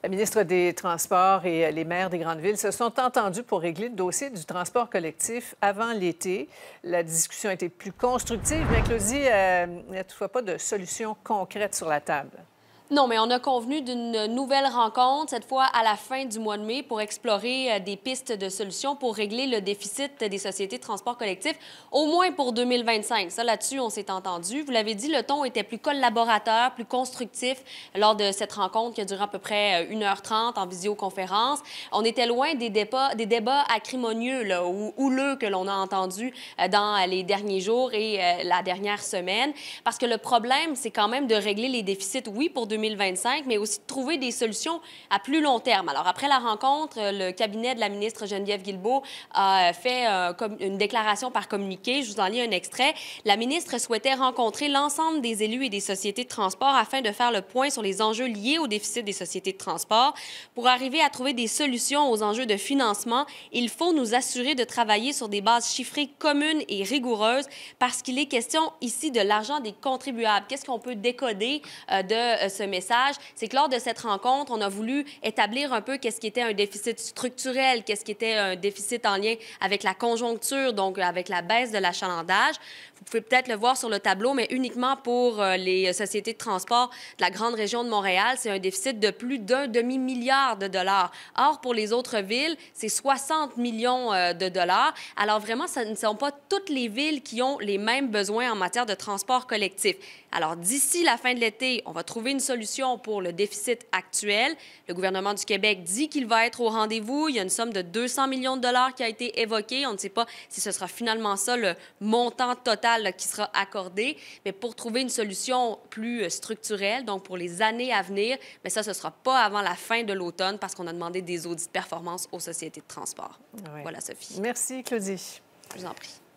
La ministre des Transports et les maires des grandes villes se sont entendus pour régler le dossier du transport collectif avant l'été. La discussion a été plus constructive, mais Claudie, n'a euh, il n'y a toutefois pas de solution concrète sur la table. Non, mais on a convenu d'une nouvelle rencontre, cette fois à la fin du mois de mai, pour explorer euh, des pistes de solutions pour régler le déficit des sociétés de transport collectif, au moins pour 2025. Ça, là-dessus, on s'est entendu. Vous l'avez dit, le ton était plus collaborateur, plus constructif lors de cette rencontre qui a duré à peu près 1h30 euh, en visioconférence. On était loin des débats, acrimonieux ou houleux que l'on a entendus euh, dans les derniers jours et la dernière semaine, parce que le problème, c'est quand même de régler les déficits, oui, pour 2025, 2025, mais aussi de trouver des solutions à plus long terme. Alors, après la rencontre, euh, le cabinet de la ministre Geneviève Guilbeault a euh, fait euh, une déclaration par communiqué. Je vous en lis un extrait. La ministre souhaitait rencontrer l'ensemble des élus et des sociétés de transport afin de faire le point sur les enjeux liés au déficit des sociétés de transport. Pour arriver à trouver des solutions aux enjeux de financement, il faut nous assurer de travailler sur des bases chiffrées communes et rigoureuses parce qu'il est question ici de l'argent des contribuables. Qu'est-ce qu'on peut décoder de ce message, c'est que lors de cette rencontre, on a voulu établir un peu qu'est-ce qui était un déficit structurel, qu'est-ce qui était un déficit en lien avec la conjoncture, donc avec la baisse de l'achalandage. Vous pouvez peut-être le voir sur le tableau, mais uniquement pour euh, les sociétés de transport de la grande région de Montréal, c'est un déficit de plus d'un demi-milliard de dollars. Or, pour les autres villes, c'est 60 millions euh, de dollars. Alors vraiment, ce ne sont pas toutes les villes qui ont les mêmes besoins en matière de transport collectif. Alors d'ici la fin de l'été, on va trouver une solution pour le déficit actuel. Le gouvernement du Québec dit qu'il va être au rendez-vous. Il y a une somme de 200 millions de dollars qui a été évoquée. On ne sait pas si ce sera finalement ça le montant total qui sera accordé. Mais pour trouver une solution plus euh, structurelle, donc pour les années à venir, mais ça, ce ne sera pas avant la fin de l'automne parce qu'on a demandé des audits de performance aux sociétés de transport. Voilà, Sophie. Merci, Claudie. Je vous en prie.